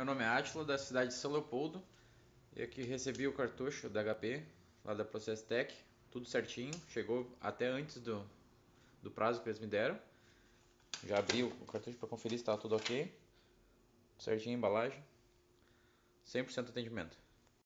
meu nome é Átila, da cidade de São Leopoldo. E aqui recebi o cartucho da HP, lá da Process Tech, tudo certinho, chegou até antes do, do prazo que eles me deram. Já abri o cartucho para conferir se estava tudo ok. Certinho a embalagem. 100% atendimento.